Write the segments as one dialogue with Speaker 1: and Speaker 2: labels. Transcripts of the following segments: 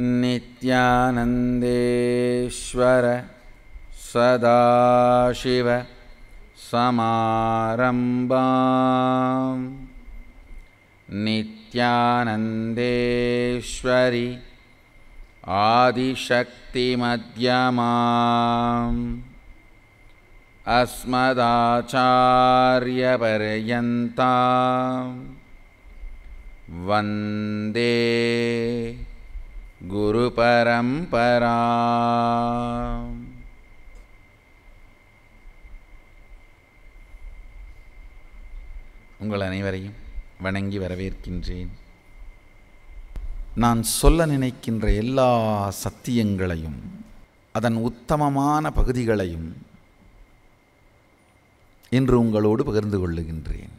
Speaker 1: नित्यानन्देश्वर सदाशिव समारम्बा नित्यानन्देश्वरि आदिशक्तिमध्यमा अस्मदाचार्यपर्यन्ता वन्दे பரம்பரா உங்கள் அனைவரையும் வணங்கி வரவேற்கின்றேன் நான் சொல்ல நினைக்கின்ற எல்லா சத்தியங்களையும் அதன் உத்தமமான பகுதிகளையும் இன்று உங்களோடு பகிர்ந்து கொள்ளுகின்றேன்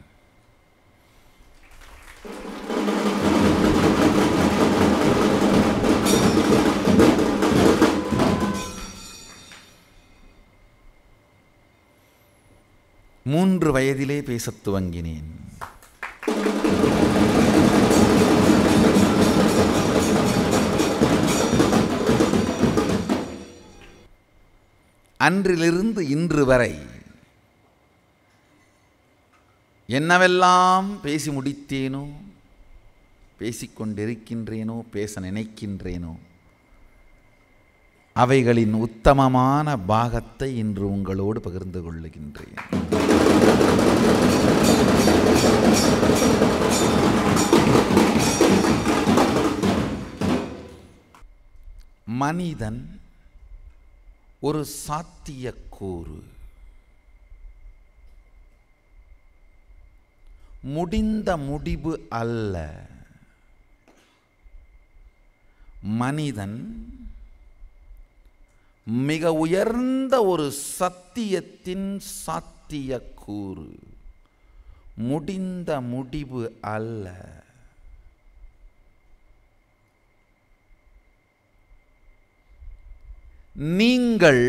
Speaker 1: மூன்று வயதிலே பேசத் துவங்கினேன் அன்றிலிருந்து இன்று வரை என்னவெல்லாம் பேசி முடித்தேனோ பேசிக்கொண்டிருக்கின்றேனோ பேச நினைக்கின்றேனோ அவைகளின் உத்தமமான பாகத்தை இன்று உங்களோடு பகிர்ந்து கொள்ளுகின்றேன் மனிதன் ஒரு சாத்தியக்கூறு முடிந்த முடிவு அல்ல மனிதன் மிக உயர்ந்த ஒரு சத்தியத்தின் சாத்திய கூறு முடிந்த முடிவு அல்ல நீங்கள்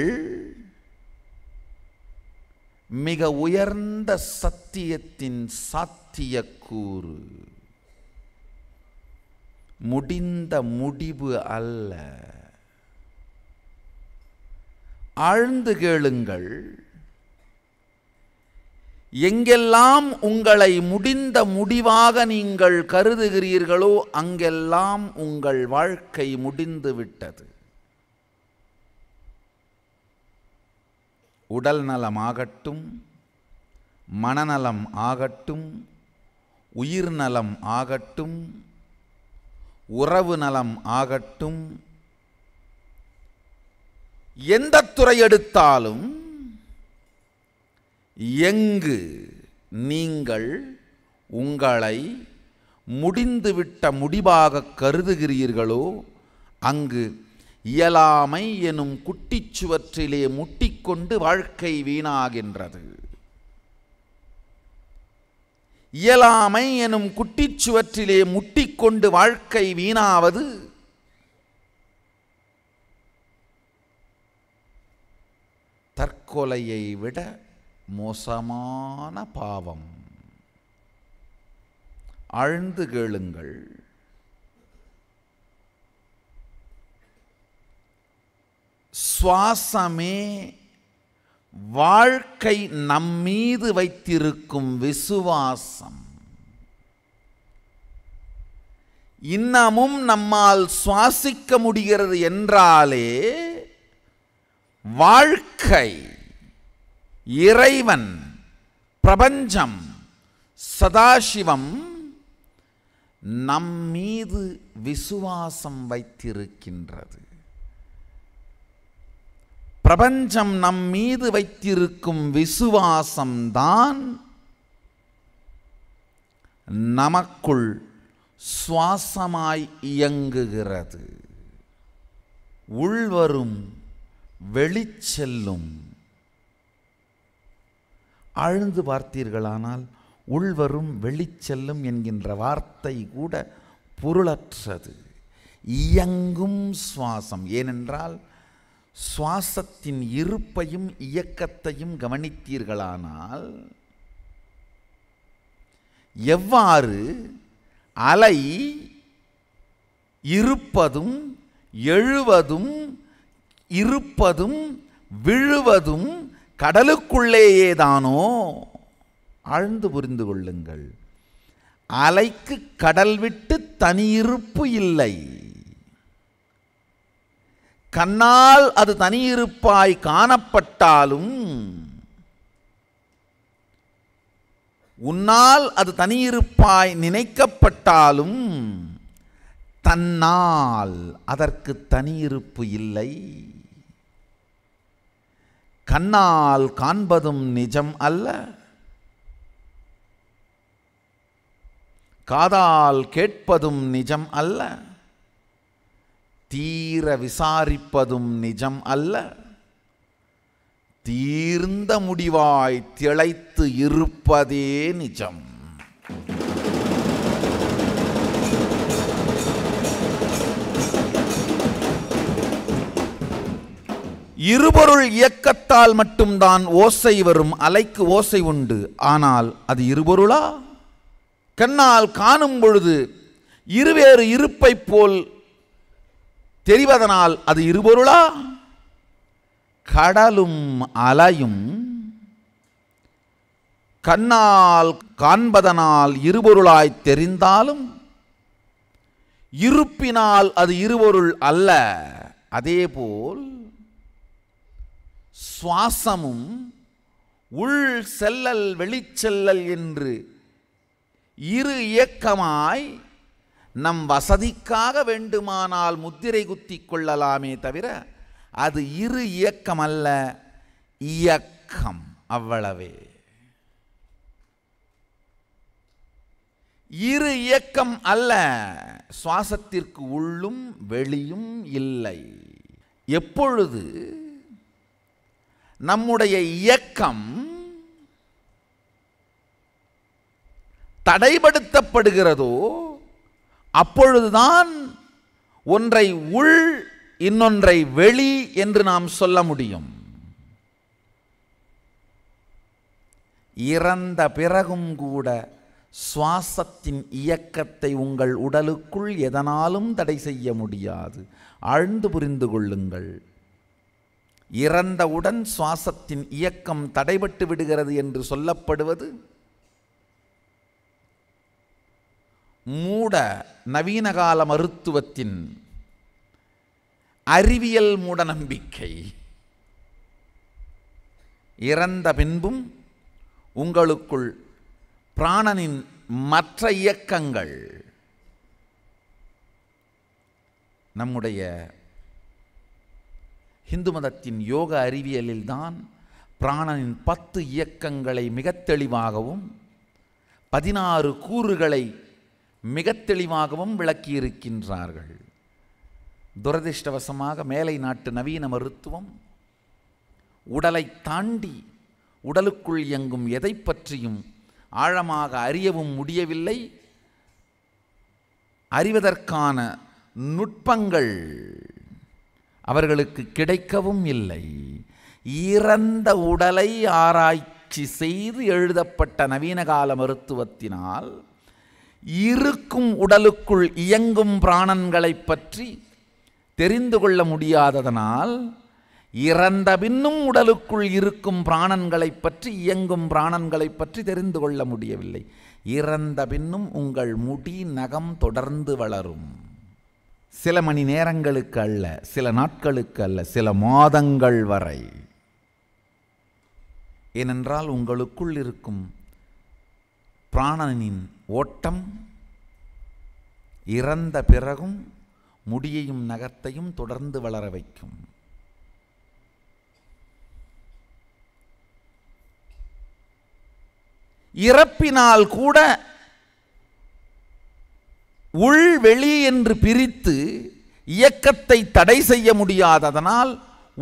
Speaker 1: மிக உயர்ந்த சத்தியத்தின் சாத்திய கூறு முடிந்த முடிவு அல்ல ஆழ்ந்து கேளுங்கள் எங்கெல்லாம் உங்களை முடிந்த முடிவாக நீங்கள் கருதுகிறீர்களோ அங்கெல்லாம் உங்கள் வாழ்க்கை முடிந்து விட்டது உடல் நலம் ஆகட்டும் மனநலம் ஆகட்டும் உயிர் நலம் ஆகட்டும் உறவு நலம் ஆகட்டும் எந்த துறை எடுத்தாலும் எங்கு நீங்கள் உங்களை முடிந்துவிட்ட முடிவாக கருதுகிறீர்களோ அங்கு இயலாமை எனும் குட்டிச்சுவற்றிலே முட்டிக்கொண்டு வாழ்க்கை வீணாகின்றது இயலாமை எனும் குட்டிச்சுவற்றிலே முட்டிக்கொண்டு வாழ்க்கை வீணாவது தற்கொலையை விட மோசமான பாவம் அழுந்து கேளுங்கள் சுவாசமே வாழ்க்கை நம்மீது வைத்திருக்கும் விசுவாசம் இன்னமும் நம்மால் சுவாசிக்க முடிகிறது என்றாலே வாழ்க்கை இறைவன் பிரபஞ்சம் சதாசிவம் நம் மீது விசுவாசம் வைத்திருக்கின்றது பிரபஞ்சம் நம் மீது வைத்திருக்கும் விசுவாசம்தான் நமக்குள் சுவாசமாய் இயங்குகிறது உள்வரும் வெளிச்செல்லும் ஆழ்ந்து பார்த்தீர்களானால் உள்வரும் வெளிச்செல்லும் என்கின்ற வார்த்தை கூட பொருளற்றது இயங்கும் சுவாசம் ஏனென்றால் சுவாசத்தின் இருப்பையும் இயக்கத்தையும் கவனித்தீர்களானால் எவ்வாறு அலை இருப்பதும் எழுவதும் இருப்பதும் விழுவதும் கடலுக்குள்ளேயே தானோ ஆழ்ந்து புரிந்து கொள்ளுங்கள் அலைக்கு கடல் விட்டு தனியிருப்பு இல்லை கண்ணால் அது தனியிருப்பாய் காணப்பட்டாலும் உன்னால் அது தனியிருப்பாய் நினைக்கப்பட்டாலும் தன்னால் அதற்கு தனியிருப்பு இல்லை கண்ணால் காண்பதும் நிஜம் அல்ல காதால் கேட்பதும் நிஜம் அல்ல தீர விசாரிப்பதும் நிஜம் அல்ல தீர்ந்த முடிவாய் திளைத்து இருப்பதே நிஜம் இருபொருள் இயக்கத்தால் மட்டும்தான் ஓசை வரும் அலைக்கு ஓசை உண்டு ஆனால் அது இருபொருளா கண்ணால் காணும் பொழுது இருவேறு இருப்பை போல் தெரிவதனால் அது இருபொருளா கடலும் அலையும் கண்ணால் காண்பதனால் இருபொருளாய் தெரிந்தாலும் இருப்பினால் அது இருபொருள் அல்ல அதேபோல் சுவாசமும் உள் செல்லல் வெளிச்செல்லல் என்று இரு இயக்கமாய் நம் வசதிக்காக வேண்டுமானால் முத்திரை குத்தி கொள்ளலாமே தவிர அது இரு இயக்கம் அல்ல இயக்கம் அவ்வளவே இரு இயக்கம் அல்ல சுவாசத்திற்கு உள்ளும் வெளியும் இல்லை எப்பொழுது நம்முடைய இயக்கம் தடைபடுத்தப்படுகிறதோ அப்பொழுதுதான் ஒன்றை உள் இன்னொன்றை வெளி என்று நாம் சொல்ல முடியும் இறந்த பிறகும் கூட சுவாசத்தின் இயக்கத்தை உங்கள் உடலுக்குள் எதனாலும் தடை செய்ய முடியாது ஆழ்ந்து புரிந்து கொள்ளுங்கள் இறந்தவுடன் சுவாசத்தின் இயக்கம் தடைபட்டு விடுகிறது என்று சொல்லப்படுவது மூட நவீனகால மருத்துவத்தின் அறிவியல் மூடநம்பிக்கை இறந்த பின்பும் உங்களுக்குள் பிராணனின் மற்ற இயக்கங்கள் நம்முடைய ஹிந்து மதத்தின் யோக அறிவியலில்தான் பிராணனின் பத்து இயக்கங்களை மிக தெளிவாகவும் பதினாறு கூறுகளை மிக தெளிவாகவும் விளக்கியிருக்கின்றார்கள் துரதிருஷ்டவசமாக மேலை நாட்டு நவீன மருத்துவம் உடலை தாண்டி உடலுக்குள் இயங்கும் எதை பற்றியும் ஆழமாக அறியவும் முடியவில்லை அறிவதற்கான நுட்பங்கள் அவர்களுக்கு கிடைக்கவும் இல்லை இறந்த உடலை ஆராய்ச்சி செய்து எழுதப்பட்ட நவீன கால மருத்துவத்தினால் இருக்கும் உடலுக்குள் இயங்கும் பிராணன்களை பற்றி தெரிந்து கொள்ள முடியாததனால் இறந்த பின்னும் உடலுக்குள் இருக்கும் பிராணன்களை பற்றி இயங்கும் பிராணன்களை பற்றி தெரிந்து கொள்ள முடியவில்லை இறந்த பின்னும் உங்கள் முடி நகம் தொடர்ந்து வளரும் சில மணி நேரங்களுக்கு அல்ல சில நாட்களுக்கு அல்ல சில மாதங்கள் வரை ஏனென்றால் உங்களுக்குள் இருக்கும் பிராணனின் ஓட்டம் இறந்த பிறகும் முடியையும் நகத்தையும் தொடர்ந்து வளர வைக்கும் இறப்பினால் கூட உள்வெளி என்று பிரித்து இயக்கத்தை தடை செய்ய முடியாததனால்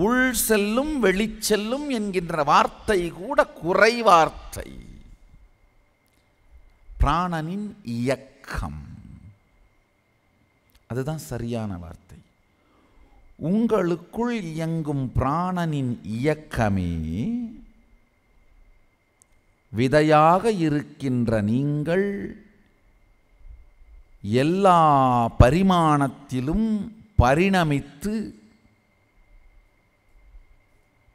Speaker 1: உள் செல்லும் வெளிச்செல்லும் என்கின்ற வார்த்தை கூட குறைவார்த்தை பிராணனின் இயக்கம் அதுதான் சரியான வார்த்தை உங்களுக்குள் இயங்கும் பிராணனின் இயக்கமே விதையாக இருக்கின்ற நீங்கள் எல்லா பரிமாணத்திலும் பரிணமித்து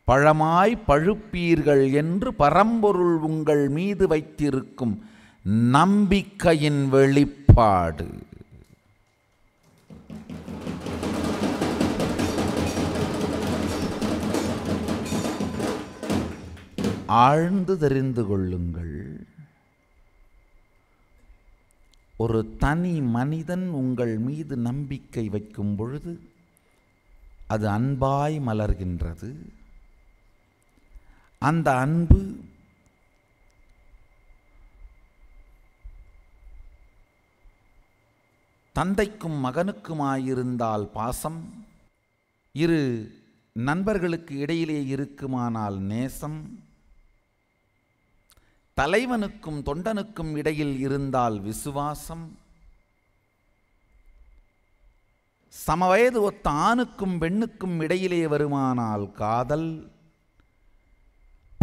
Speaker 1: பழமாய் பழுப்பீர்கள் என்று பரம்பொருள் உங்கள் மீது வைத்திருக்கும் நம்பிக்கையின் வெளிப்பாடு ஆழ்ந்து தெரிந்து கொள்ளுங்கள் ஒரு தனி மனிதன் உங்கள் மீது நம்பிக்கை வைக்கும் பொழுது அது அன்பாய் மலர்கின்றது அந்த அன்பு தந்தைக்கும் மகனுக்குமாயிருந்தால் பாசம் இரு நண்பர்களுக்கு இடையிலே இருக்குமானால் நேசம் தலைவனுக்கும் தொண்டனுக்கும் இடையில் இருந்தால் விசுவாசம் சமவயது ஒத்த ஆணுக்கும் பெண்ணுக்கும் இடையிலே வருமானால் காதல்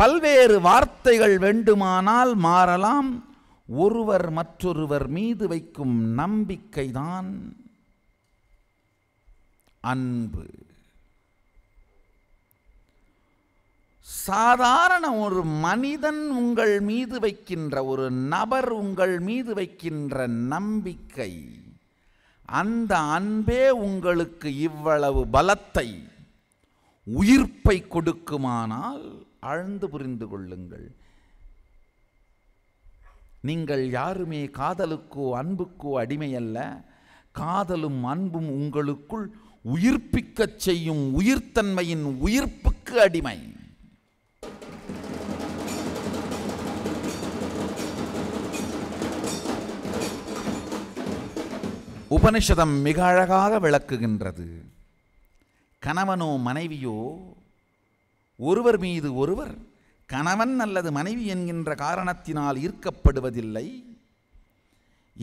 Speaker 1: பல்வேறு வார்த்தைகள் வேண்டுமானால் மாறலாம் ஒருவர் மற்றொருவர் மீது வைக்கும் நம்பிக்கைதான் அன்பு சாதாரண ஒரு மனிதன் உங்கள் மீது வைக்கின்ற ஒரு நபர் உங்கள் மீது வைக்கின்ற நம்பிக்கை அந்த அன்பே உங்களுக்கு இவ்வளவு பலத்தை உயிர்ப்பை கொடுக்குமானால் ஆழ்ந்து புரிந்து கொள்ளுங்கள் நீங்கள் யாருமே காதலுக்கோ அன்புக்கோ அடிமை அல்ல காதலும் அன்பும் உங்களுக்குள் உயிர்ப்பிக்கச் செய்யும் உயிர்த்தன்மையின் உயிர்ப்புக்கு அடிமை உபனிஷதம் மிக அழகாக விளக்குகின்றது கணவனோ மனைவியோ ஒருவர் மீது ஒருவர் கணவன் அல்லது மனைவி என்கின்ற காரணத்தினால் ஈர்க்கப்படுவதில்லை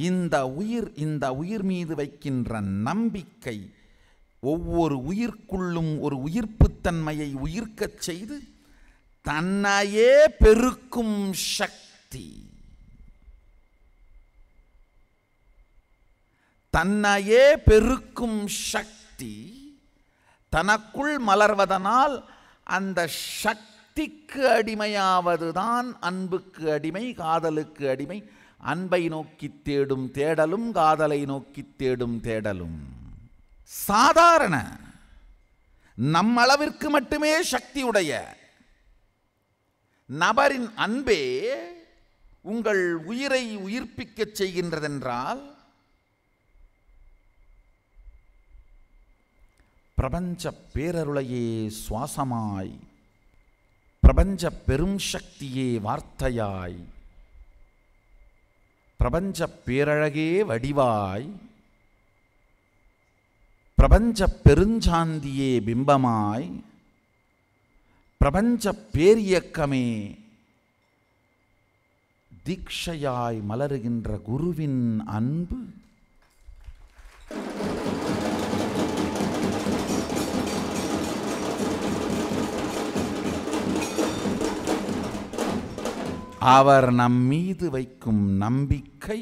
Speaker 1: இந்த உயிர் இந்த உயிர் மீது வைக்கின்ற நம்பிக்கை ஒவ்வொரு உயிர்க்குள்ளும் ஒரு உயிர்ப்புத்தன்மையை உயிர்க்கச் செய்து தன்னையே பெருக்கும் சக்தி தன்னையே பெருக்கும் சக்தி தனக்குள் மலர்வதனால் அந்த சக்திக்கு அடிமையாவதுதான் அன்புக்கு அடிமை காதலுக்கு அடிமை அன்பை நோக்கி தேடும் தேடலும் காதலை நோக்கி தேடும் தேடலும் சாதாரண நம்மளவிற்கு மட்டுமே சக்தியுடைய நபரின் அன்பே உங்கள் உயிரை உயிர்ப்பிக்கச் செய்கின்றதென்றால் பிரபஞ்ச பேரருளையே சுவாசமாய் பிரபஞ்ச பெரும் சக்தியே வார்த்தையாய் பிரபஞ்ச பேரழகே வடிவாய் பிரபஞ்ச பெருஞ்சாந்தியே பிம்பமாய் பிரபஞ்ச பேரியக்கமே தீட்சையாய் மலருகின்ற குருவின் அன்பு அவர் நம் மீது வைக்கும் நம்பிக்கை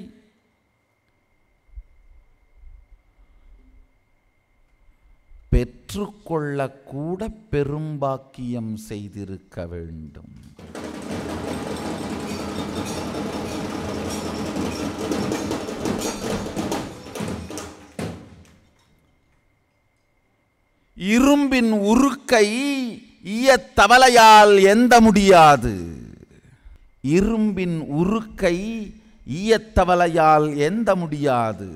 Speaker 1: பெற்றுக்கொள்ளக்கூட பெரும்பாக்கியம் செய்திருக்க வேண்டும் இரும்பின் உருக்கை ஈயத் தவளையால் எந்த முடியாது இரும்பின் உருக்கை ஈயத்தவலையால் எந்த முடியாது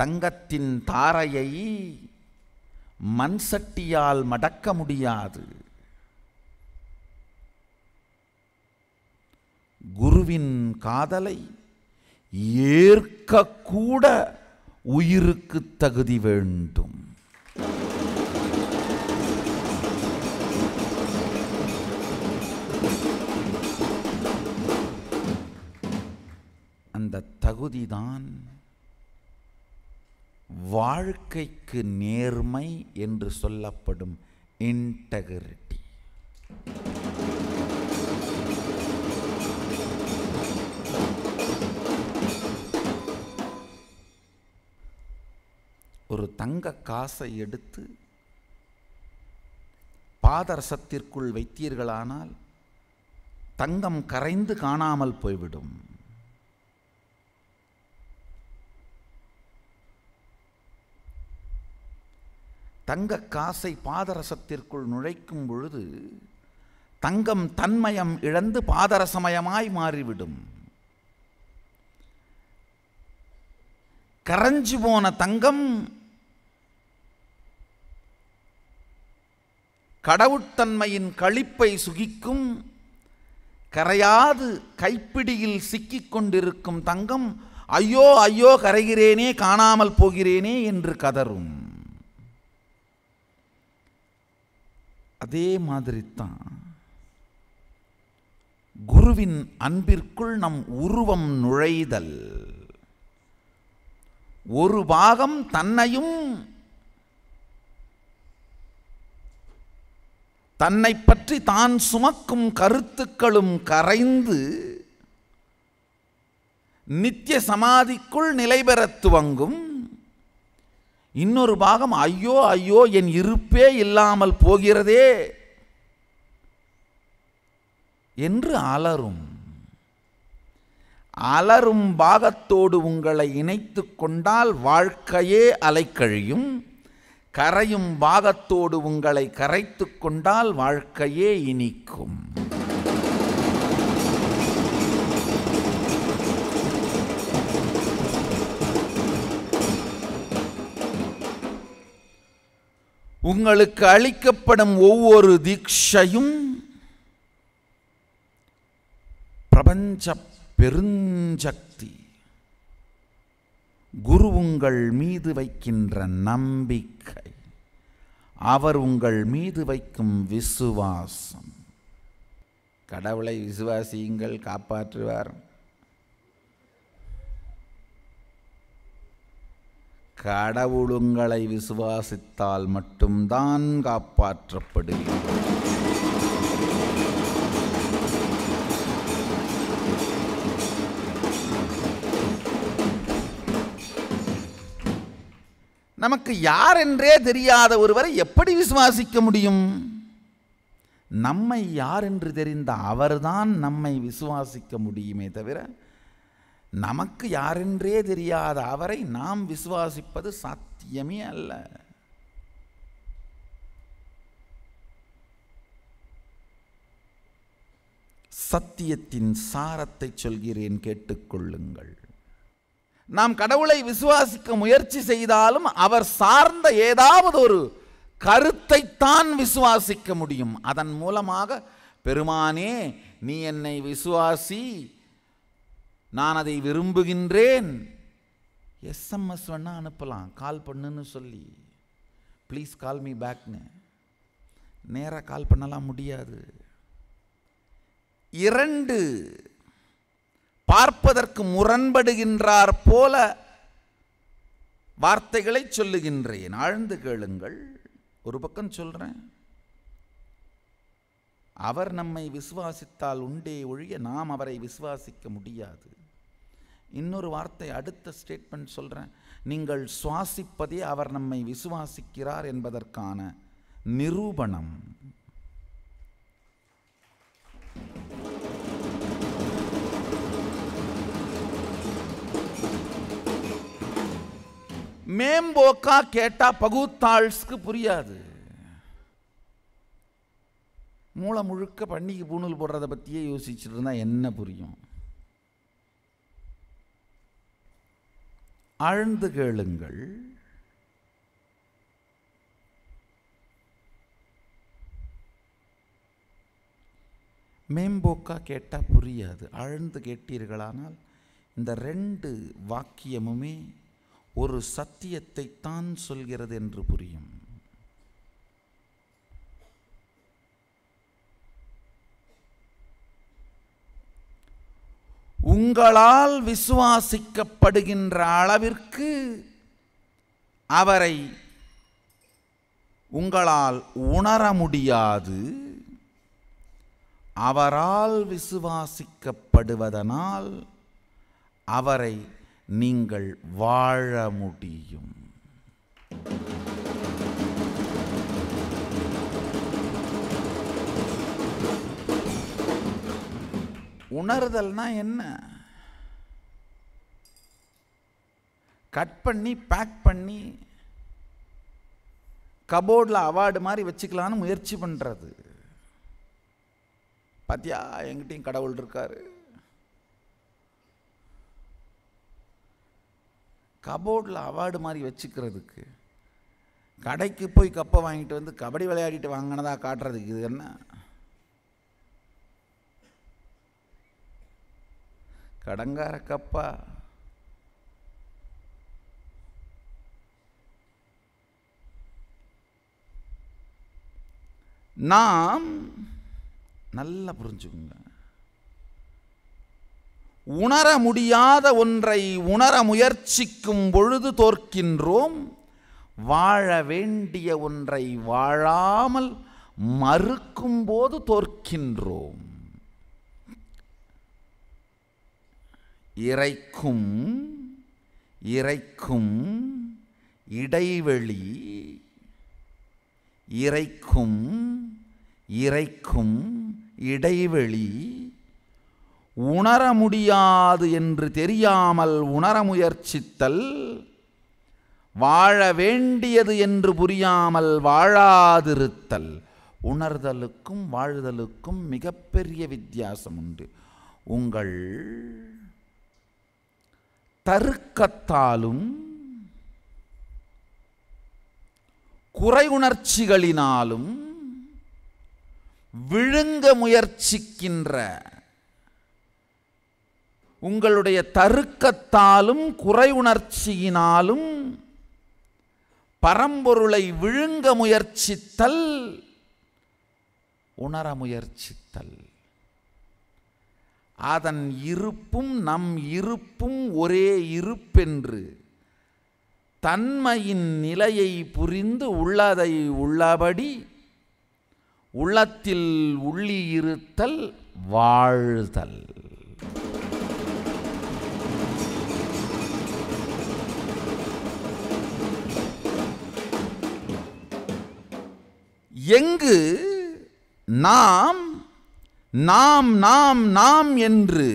Speaker 1: தங்கத்தின் தாரையை மண்சட்டியால் மடக்க முடியாது குருவின் காதலை ஏற்கக்கூட உயிருக்கு தகுதி வேண்டும் தகுதிதான் வாழ்க்கைக்கு நேர்மை என்று சொல்லப்படும் இன்டகிரிட்டி ஒரு தங்க காசை எடுத்து பாதரசத்திற்குள் வைத்தீர்களானால் தங்கம் கரைந்து காணாமல் போய்விடும் தங்க காசை பாதரசத்திற்குள் நுழைக்கும் பொழுது தங்கம் தன்மயம் இழந்து பாதரசமயமாய் மாறிவிடும் கரைஞ்சு போன தங்கம் கடவுட்தன்மையின் களிப்பை சுகிக்கும் கரையாது கைப்பிடியில் சிக்கிக் கொண்டிருக்கும் தங்கம் ஐயோ ஐயோ கரைகிறேனே காணாமல் போகிறேனே என்று கதரும் அதே மாதிரி தான் குருவின் அன்பிற்குள் நம் உருவம் நுழைதல் ஒரு பாகம் தன்னையும் தன்னை பற்றி தான் சுமக்கும் கருத்துக்களும் கரைந்து நித்திய சமாதிக்குள் நிலை துவங்கும் இன்னொரு பாகம் ஐயோ ஐயோ என் இருப்பே இல்லாமல் போகிறதே என்று அலரும் அலரும் பாகத்தோடு உங்களை இணைத்து கொண்டால் வாழ்க்கையே அலைக்கழியும் கரையும் பாகத்தோடு உங்களை கரைத்து கொண்டால் வாழ்க்கையே இனிக்கும் உங்களுக்கு அளிக்கப்படும் ஒவ்வொரு தீட்சையும் பிரபஞ்ச பெருஞ்சக்தி குரு உங்கள் மீது வைக்கின்ற நம்பிக்கை அவர் உங்கள் மீது வைக்கும் விசுவாசம் கடவுளை விசுவாசியுங்கள் காப்பாற்றுவார் கடவுளுங்களை விசுவாசித்தால் மட்டும்தான் காப்பாற்றப்படுகிறது நமக்கு யார் என்றே தெரியாத ஒருவரை எப்படி விசுவாசிக்க முடியும் நம்மை யார் என்று தெரிந்த அவர்தான் நம்மை விசுவாசிக்க முடியுமே தவிர நமக்கு யாரென்றே தெரியாத அவரை நாம் விசுவாசிப்பது சாத்தியமே அல்ல சத்தியத்தின் சாரத்தை சொல்கிறேன் கேட்டுக்கொள்ளுங்கள் நாம் கடவுளை விசுவாசிக்க முயற்சி செய்தாலும் அவர் சார்ந்த ஏதாவது ஒரு கருத்தைத்தான் விசுவாசிக்க முடியும் அதன் மூலமாக பெருமானே நீ என்னை விசுவாசி நான் அதை விரும்புகின்றேன் எஸ்எம்எஸ் வேணால் அனுப்பலாம் கால் பண்ணுன்னு சொல்லி ப்ளீஸ் கால் மீ பேக்னு நேராக கால் பண்ணலாம் முடியாது இரண்டு பார்ப்பதற்கு முரண்படுகின்றார் போல வார்த்தைகளை சொல்லுகின்றேன் ஆழ்ந்து கேளுங்கள் ஒரு பக்கம் சொல்கிறேன் அவர் நம்மை விசுவாசித்தால் உண்டே ஒழிய நாம் அவரை விசுவாசிக்க முடியாது இன்னொரு வார்த்தை அடுத்த ஸ்டேட்மெண்ட் சொல்கிறேன் நீங்கள் சுவாசிப்பதே அவர் நம்மை விசுவாசிக்கிறார் என்பதற்கான நிரூபணம் மேம்போக்கா கேட்டா பகுத்தாள்ஸ்க்கு புரியாது மூளை முழுக்க பன்னிக்கு பூணூல் போடுறத பற்றியே யோசிச்சுட்டு இருந்தால் என்ன புரியும் ஆழ்ந்து கேளுங்கள் மேம்போக்காக கேட்டால் புரியாது ஆழ்ந்து கேட்டீர்களானால் இந்த ரெண்டு வாக்கியமுமே ஒரு சத்தியத்தை தான் சொல்கிறது என்று புரியும் உங்களால் விசுவாசிக்கப்படுகின்ற அளவிற்கு அவரை உங்களால் உணர முடியாது அவரால் விசுவாசிக்கப்படுவதனால் அவரை நீங்கள் வாழ முடியும் உணர்தல்னா என்ன கட் பண்ணி பேக் பண்ணி கபோர்டில் அவார்டு மாதிரி வச்சுக்கலான்னு முயற்சி பண்ணுறது பாத்தியா எங்கிட்டையும் கடவுள் இருக்கார் கபோர்டில் அவார்டு மாதிரி வச்சுக்கிறதுக்கு கடைக்கு போய் கப்பை வாங்கிட்டு வந்து கபடி விளையாடிட்டு வாங்கினதாக காட்டுறதுக்கு இது என்ன கடங்கார கப்பா நாம் நல்லா புரிஞ்சுக்கோங்க உணர முடியாத ஒன்றை உணர முயற்சிக்கும் பொழுது தோற்கின்றோம் வாழ வேண்டிய ஒன்றை வாழாமல் மறுக்கும் போது தோற்கின்றோம் இறைக்கும் இறைக்கும் இடைவெளி இறைக்கும் இறைக்கும் இடைவெளி உணர முடியாது என்று தெரியாமல் உணர முயற்சித்தல் வாழ வேண்டியது என்று புரியாமல் வாழாதிருத்தல் உணர்தலுக்கும் வாழ்தலுக்கும் மிகப்பெரிய வித்தியாசம் உண்டு உங்கள் தருக்கத்தாலும் குறையுணர்ச்சிகளினாலும் விழுங்க முயற்சிக்கின்ற உங்களுடைய தருக்கத்தாலும் குறையுணர்ச்சியினாலும் பரம்பொருளை விழுங்க முயற்சித்தல் உணர முயற்சித்தல் அதன் இருப்பும் நம் இருப்பும் ஒரே இருப்பென்று தன்மையின் நிலையை புரிந்து உள்ளதை உள்ளபடி உள்ளத்தில் உள்ளியிருத்தல் வாழ்தல் எங்கு நாம் நாம் நாம் நாம் என்று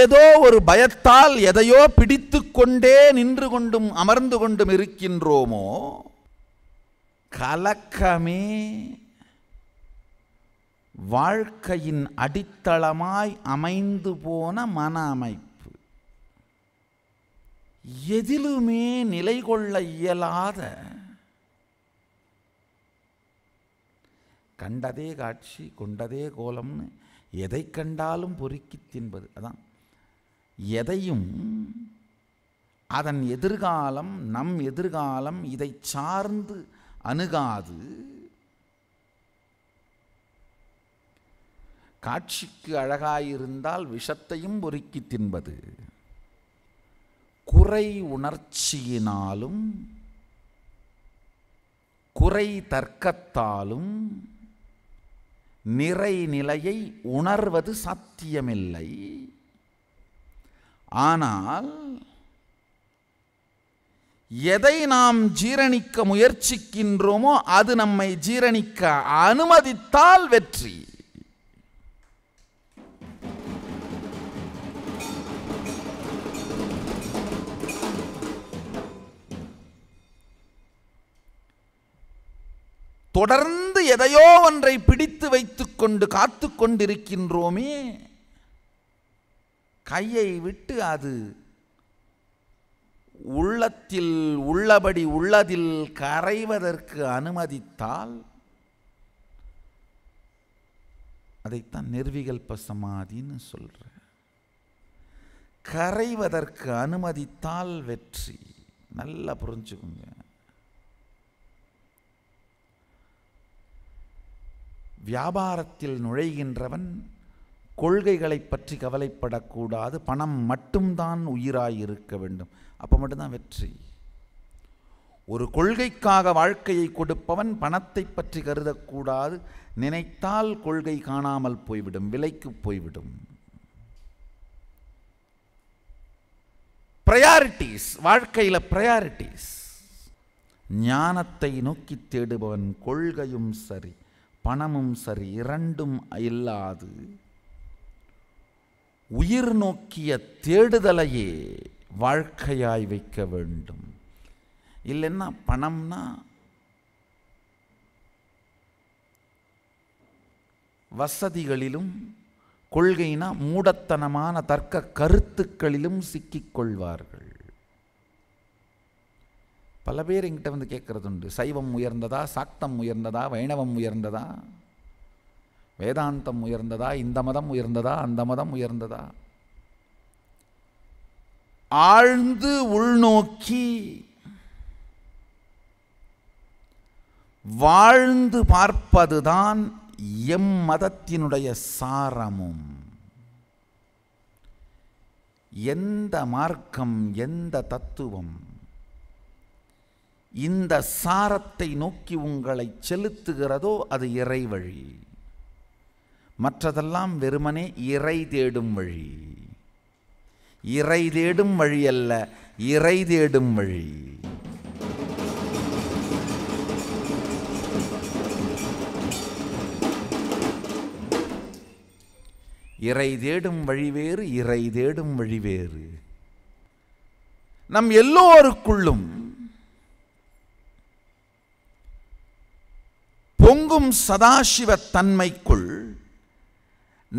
Speaker 1: ஏதோ ஒரு பயத்தால் எதையோ பிடித்து கொண்டே நின்று கொண்டும் அமர்ந்து கொண்டும் இருக்கின்றோமோ கலக்கமே வாழ்க்கையின் அடித்தளமாய் அமைந்து போன மன அமைப்பு எதிலுமே நிலை கொள்ள இயலாத கண்டதே காட்சி கொண்டதே கோலம்னு எதை கண்டாலும் பொறுக்கி தின்பது அதான் எதையும் அதன் எதிர்காலம் நம் எதிர்காலம் இதை சார்ந்து அணுகாது காட்சிக்கு அழகாயிருந்தால் விஷத்தையும் பொறுக்கி தின்பது குறை உணர்ச்சியினாலும் குறை தர்க்கத்தாலும் நிறைநிலையை உணர்வது சத்தியமில்லை ஆனால் எதை நாம் ஜீரணிக்க முயற்சிக்கின்றோமோ அது நம்மை ஜீரணிக்க அனுமதித்தால் வெற்றி தொடர்ந்து எதையோ ஒன்றை பிடித்து வைத்துக்கொண்டு காத்து கொண்டிருக்கின்றோமே கையை விட்டு அது உள்ளத்தில் உள்ளபடி உள்ளதில் கரைவதற்கு அனுமதித்தால் அதைத்தான் நிர்விகல்ப சமாதின்னு சொல்ற கரைவதற்கு அனுமதித்தால் வெற்றி நல்லா புரிஞ்சுக்கோங்க வியாபாரத்தில் நுழைகின்றவன் கொள்கைகளை பற்றி கவலைப்படக்கூடாது பணம் மட்டும்தான் உயிராய் இருக்க வேண்டும் அப்போ மட்டும்தான் வெற்றி ஒரு கொள்கைக்காக வாழ்க்கையை கொடுப்பவன் பணத்தை பற்றி கருதக்கூடாது நினைத்தால் கொள்கை காணாமல் போய்விடும் விலைக்கு போய்விடும் ப்ரையாரிட்டிஸ் வாழ்க்கையில் ப்ரையாரிட்டிஸ் ஞானத்தை நோக்கி தேடுபவன் கொள்கையும் சரி பணமும் சரி இரண்டும் இல்லாது உயிர் நோக்கிய தேடுதலையே வாழ்க்கையாய் வைக்க வேண்டும் இல்லைன்னா பணம்னா வசதிகளிலும் கொள்கைனா மூடத்தனமான தர்க்க கருத்துக்களிலும் சிக்கிக்கொள்வார்கள் பல பேர் எங்கிட்ட வந்து கேட்குறது உண்டு சைவம் உயர்ந்ததா சாக்தம் உயர்ந்ததா வைணவம் உயர்ந்ததா வேதாந்தம் உயர்ந்ததா இந்த மதம் உயர்ந்ததா அந்த மதம் உயர்ந்ததா ஆழ்ந்து உள்நோக்கி வாழ்ந்து பார்ப்பதுதான் எம் மதத்தினுடைய சாரமும் எந்த மார்க்கம் எந்த தத்துவம் இந்த சாரத்தை நோக்கி உங்களை செலுத்துகிறதோ அது இறை வழி மற்றதெல்லாம் வெறுமனே இறை தேடும் வழி இறை தேடும் வழி அல்ல இறை தேடும் வழி இறை தேடும் வழி வேறு இறை தேடும் வழி வேறு நம் எல்லோருக்குள்ளும் பொங்கும் சதாசிவ தன்மைக்குள்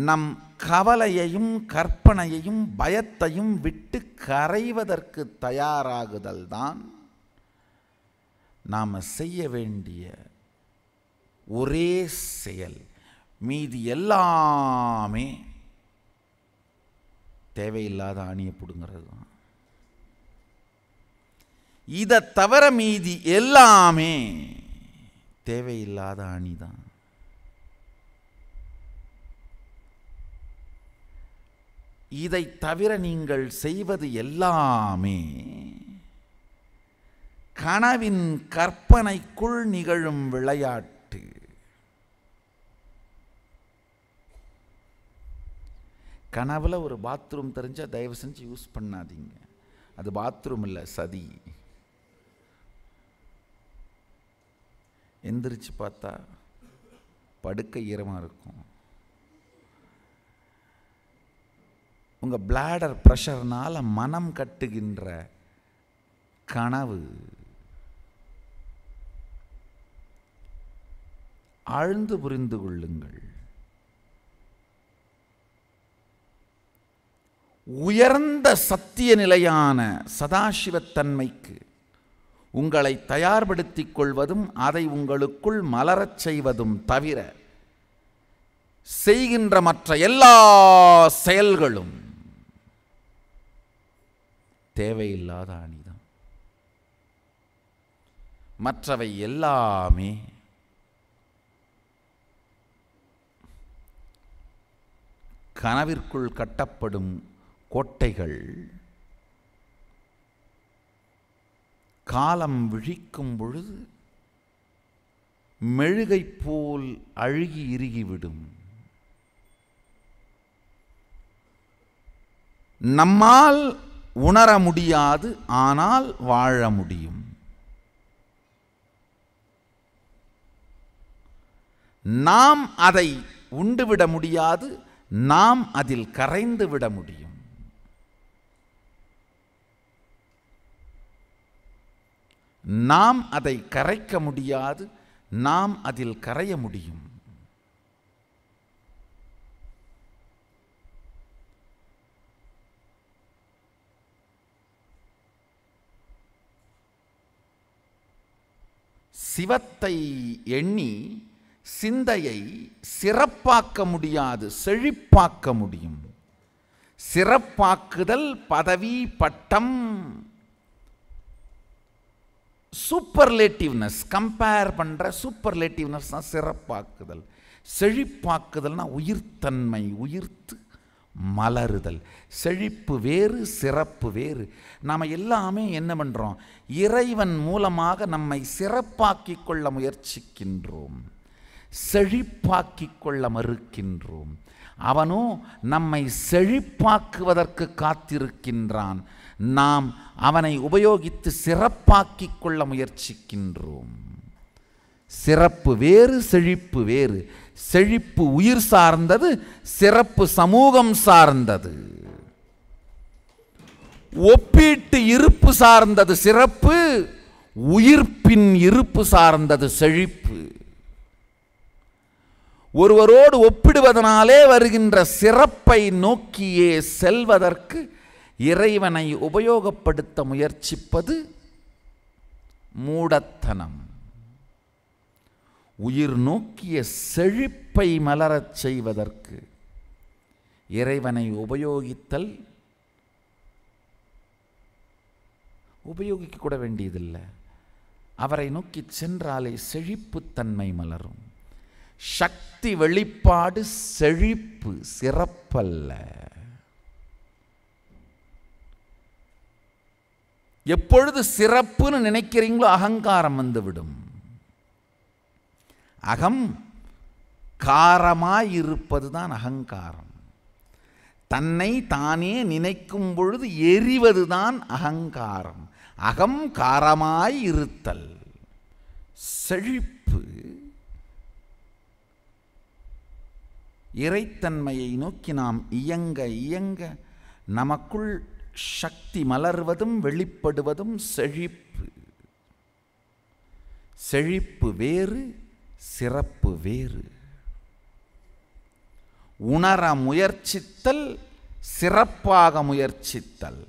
Speaker 1: நம் கவலையையும் கற்பனையையும் பயத்தையும் விட்டு கரைவதற்கு தயாராகுதல் தான் நாம் செய்ய வேண்டிய ஒரே செயல் மீதி எல்லாமே தேவையில்லாத ஆணியை பிடுங்கிறது தான் இதை தவிர மீதி எல்லாமே தேவையில்லாத அணி தான் இதை தவிர நீங்கள் செய்வது எல்லாமே கனவின் கற்பனைக்குள் நிகழும் விளையாட்டு கனவில் ஒரு பாத்ரூம் தெரிஞ்சால் தயவு செஞ்சு யூஸ் பண்ணாதீங்க அது பாத்ரூம் இல்லை சதி எந்திரிச்சு பார்த்தா படுக்க ஈரமாக இருக்கும் உங்கள் பிளாடர் ப்ரெஷர்னால் மனம் கட்டுகின்ற கனவு ஆழ்ந்து புரிந்து கொள்ளுங்கள் உயர்ந்த சத்திய நிலையான சதாசிவத்தன்மைக்கு உங்களை தயார்படுத்திக் கொள்வதும் அதை உங்களுக்குள் மலரச் செய்வதும் தவிர செய்கின்ற மற்ற எல்லா செயல்களும் தேவையில்லாத அணிதான் மற்றவை எல்லாமே கனவிற்குள் கட்டப்படும் கோட்டைகள் காலம் விழிக்கும் பொழுது மெழுகை போல் அழுகி இறுகிவிடும் நம்மால் உணர முடியாது ஆனால் வாழ முடியும் நாம் அதை உண்டுவிட முடியாது நாம் அதில் கரைந்து விட முடியும் நாம் அதை கரைக்க முடியாது நாம் அதில் கரைய முடியும் சிவத்தை எண்ணி சிந்தையை சிறப்பாக்க முடியாது செழிப்பாக்க முடியும் சிறப்பாக்குதல் பதவி பட்டம் சூப்பர்லேட்டிவ்னஸ் கம்பேர் பண்ணுற சூப்பர்லேட்டிவ்னஸ் தான் சிறப்பாக்குதல் செழிப்பாக்குதல்னா உயிர்த்தன்மை உயிர்த்து மலருதல் செழிப்பு வேறு சிறப்பு வேறு நாம் எல்லாமே என்ன பண்ணுறோம் இறைவன் மூலமாக நம்மை சிறப்பாக்கி கொள்ள முயற்சிக்கின்றோம் செழிப்பாக்கி கொள்ள மறுக்கின்றோம் அவனோ நம்மை செழிப்பாக்குவதற்கு காத்திருக்கின்றான் நாம் அவனை உபயோகித்து சிறப்பாக்கி கொள்ள முயற்சிக்கின்றோம் சிறப்பு வேறு செழிப்பு வேறு செழிப்பு உயிர் சார்ந்தது சிறப்பு சமூகம் சார்ந்தது ஒப்பீட்டு இருப்பு சார்ந்தது சிறப்பு உயிர்ப்பின் இருப்பு சார்ந்தது செழிப்பு ஒருவரோடு ஒப்பிடுவதனாலே வருகின்ற சிறப்பை நோக்கியே செல்வதற்கு இறைவனை உபயோகப்படுத்த முயற்சிப்பது மூடத்தனம் உயிர் நோக்கிய செழிப்பை மலரச் செய்வதற்கு இறைவனை உபயோகித்தல் உபயோகிக்க கூட வேண்டியதில்லை அவரை நோக்கி சென்றாலே செழிப்புத்தன்மை மலரும் சக்தி வெளிப்பாடு செழிப்பு சிறப்பல்ல எப்பொழுது சிறப்புன்னு நினைக்கிறீங்களோ அகங்காரம் வந்துவிடும் அகம் காரமாய் இருப்பது தான் அகங்காரம் தன்னை தானே நினைக்கும் பொழுது எரிவது தான் அகங்காரம் அகம் காரமாய் இருத்தல் செழிப்பு இறைத்தன்மையை நோக்கி நாம் இயங்க இயங்க நமக்குள் சக்தி மலர்வதும் வெளிப்படுவதும் செழிப்பு செழிப்பு வேறு சிறப்பு வேறு உணர முயற்சித்தல் சிறப்பாக முயற்சித்தல்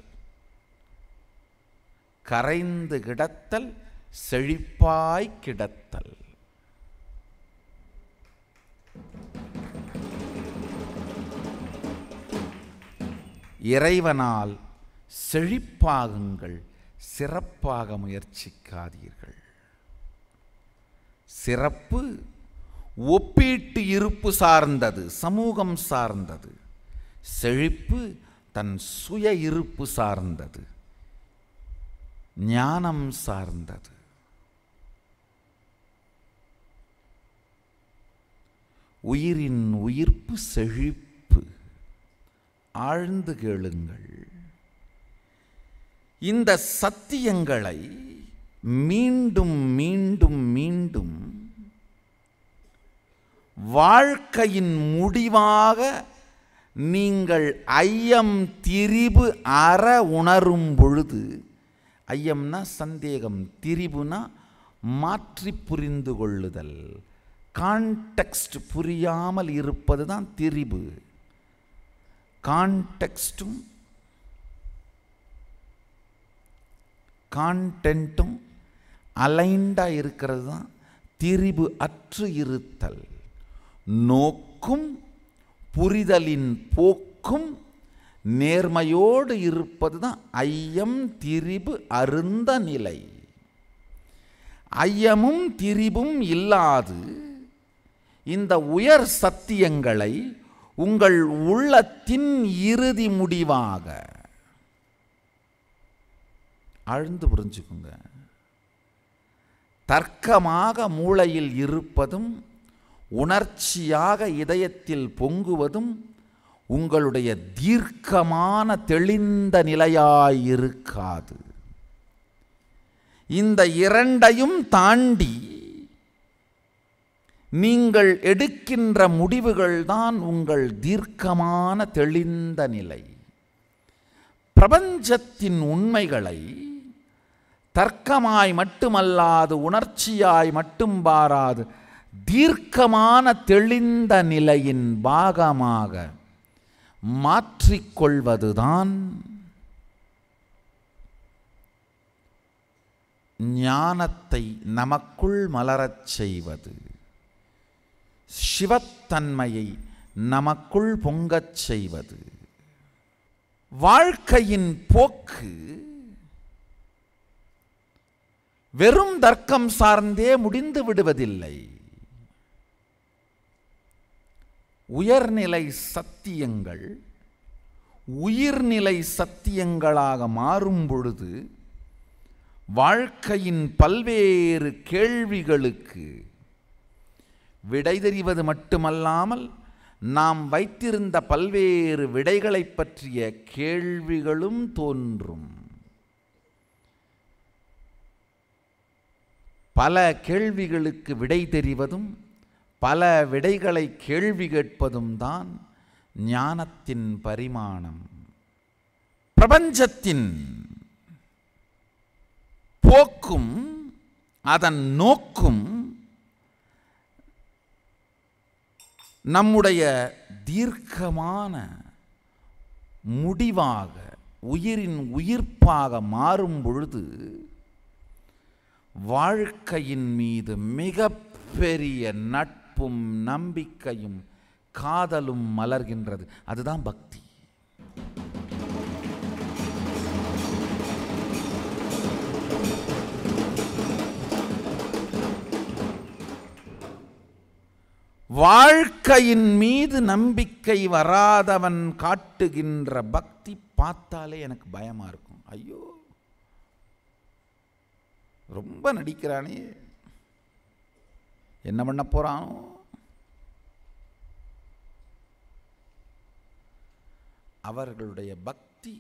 Speaker 1: கரைந்து கிடத்தல் செழிப்பாய் கிடத்தல் இறைவனால் செழிப்பாகுங்கள் சிறப்பாக முயற்சிக்காதீர்கள் சிறப்பு ஒப்பீட்டு இருப்பு சார்ந்தது சமூகம் சார்ந்தது செழிப்பு தன் சுய இருப்பு சார்ந்தது ஞானம் சார்ந்தது உயிரின் உயிர்ப்பு செழிப்பு ஆழ்ந்து கேளுங்கள் இந்த சத்தியங்களை மீண்டும் மீண்டும் மீண்டும் வாழ்க்கையின் முடிவாக நீங்கள் ஐயம் திரிபு அற உணரும் பொழுது ஐயம்னா சந்தேகம் திரிபுனா மாற்றி புரிந்து கொள்ளுதல் கான்டெக்ஸ்ட் புரியாமல் இருப்பது தான் திரிபு கான்டெக்ஸ்டும் கான்டென்ட்டும் அலைண்டாக இருக்கிறது தான் திரிபு அற்று இருத்தல் நோக்கும் புரிதலின் போக்கும் நேர்மையோடு இருப்பது தான் ஐயம் திரிபு அருந்த நிலை ஐயமும் திரிபும் இல்லாது இந்த உயர் சத்தியங்களை உங்கள் உள்ளத்தின் இறுதி முடிவாக அழுந்து புரிஞ்சுக்குங்க தர்க்கமாக மூளையில் இருப்பதும் உணர்ச்சியாக இதயத்தில் பொங்குவதும் உங்களுடைய தீர்க்கமான தெளிந்த நிலையாயிருக்காது இந்த இரண்டையும் தாண்டி நீங்கள் எடுக்கின்ற முடிவுகள்தான் உங்கள் தீர்க்கமான தெளிந்த நிலை பிரபஞ்சத்தின் உண்மைகளை தர்க்கமாய் மட்டுமல்லாது உணர்ச்சியாய் மட்டும் பாராது தீர்க்கமான தெளிந்த நிலையின் பாகமாக மாற்றிக்கொள்வதுதான் ஞானத்தை நமக்குள் மலரச் செய்வது சிவத்தன்மையை நமக்குள் பொங்கச் செய்வது வாழ்க்கையின் போக்கு வெறும் தர்க்கம் சார்ந்தே முடிந்து விடுவதில்லை உயர்நிலை சத்தியங்கள் உயிர்நிலை சத்தியங்களாக மாறும் பொழுது வாழ்க்கையின் பல்வேறு கேள்விகளுக்கு விடை தெரிவது மட்டுமல்லாமல் நாம் வைத்திருந்த பல்வேறு விடைகளை பற்றிய கேள்விகளும் தோன்றும் பல கேள்விகளுக்கு விடை தெரிவதும் பல விடைகளை கேள்வி கேட்பதும் தான் ஞானத்தின் பரிமாணம் பிரபஞ்சத்தின் போக்கும் அதன் நோக்கும் நம்முடைய தீர்க்கமான முடிவாக உயிரின் உயிர்ப்பாக மாறும் பொழுது வாழ்க்கையின் மீது மிக பெரிய நட்பும் நம்பிக்கையும் காதலும் மலர்கின்றது அதுதான் பக்தி வாழ்க்கையின் மீது நம்பிக்கை வராதவன் காட்டுகின்ற பக்தி பார்த்தாலே எனக்கு பயமாக இருக்கும் ஐயோ ரொம்ப நடிக்கிறானே என்ன பண்ண போகிறானோ அவர்களுடைய பக்தி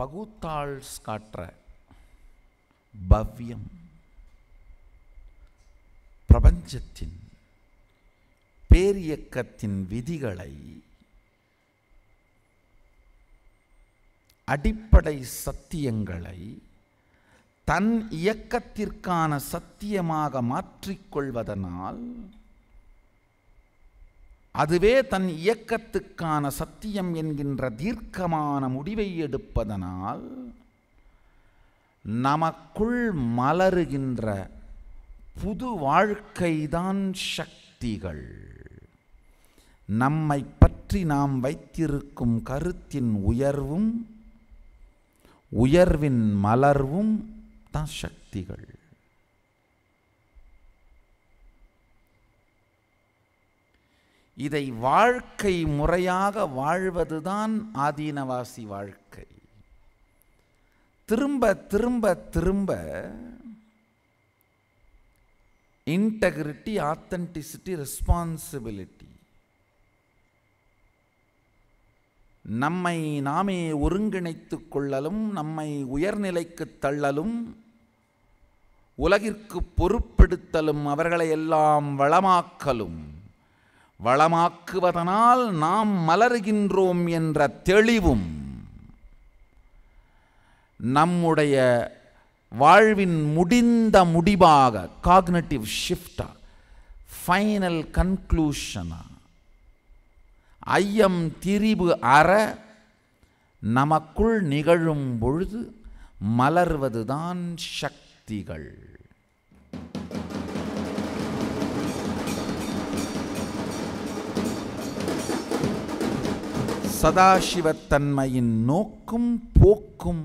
Speaker 1: பகுத்தாள் காட்டுற பவ்யம் பிரபஞ்சத்தின் பேரியக்கத்தின் விதிகளை அடிப்படை சத்தியங்களை தன் இயக்கத்திற்கான சத்தியமாக மாற்றிக்கொள்வதனால் அதுவே தன் இயக்கத்துக்கான சத்தியம் என்கின்ற தீர்க்கமான முடிவை எடுப்பதனால் நமக்குள் மலருகின்ற புது வாழ்க்கைதான் சக்திகள் நம்மை பற்றி நாம் வைத்திருக்கும் கருத்தின் உயர்வும் உயர்வின் மலர்வும் அத்தான் சக்திகள் இதை வாழ்க்கை முறையாக வாழ்வதுதான் ஆதீனவாசி வாழ்க்கை திரும்ப திரும்ப திரும்ப இன்டகிரிட்டி ஆத்தன்டிசிட்டி ரெஸ்பான்சிபிலிட்டி நம்மை நாமே ஒருங்கிணைத்து கொள்ளலும் நம்மை உயர்நிலைக்கு தள்ளலும் உலகிற்கு பொறுப்பெடுத்தலும் அவர்களை எல்லாம் வளமாக்கலும் வளமாக்குவதனால் நாம் மலர்கின்றோம் என்ற தெளிவும் நம்முடைய வாழ்வின் முடிந்த முடிவாக காக்னட்டிவ் ஷிஃப்டா ஃபைனல் கன்க்ளூஷனா ஐயம் திரிவு அற நமக்குள் நிகழும் பொழுது மலர்வதுதான் சக்தி சக்திகள் சதாசிவத்தன்மையின் நோக்கும் போக்கும்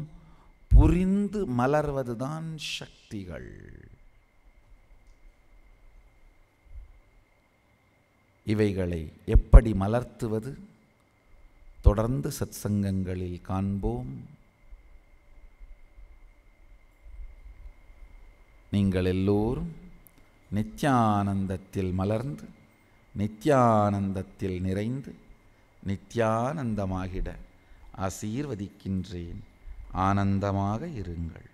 Speaker 1: புரிந்து மலர்வதுதான் சக்திகள் இவைகளை எப்படி மலர்த்துவது தொடர்ந்து சத்சங்கங்களில் காண்போம் நீங்கள் எல்லோரும் நித்யானந்தத்தில் மலர்ந்து நித்யானந்தத்தில் நிறைந்து நித்யானந்தமாகிட ஆசீர்வதிக்கின்றேன் ஆனந்தமாக இருங்கள்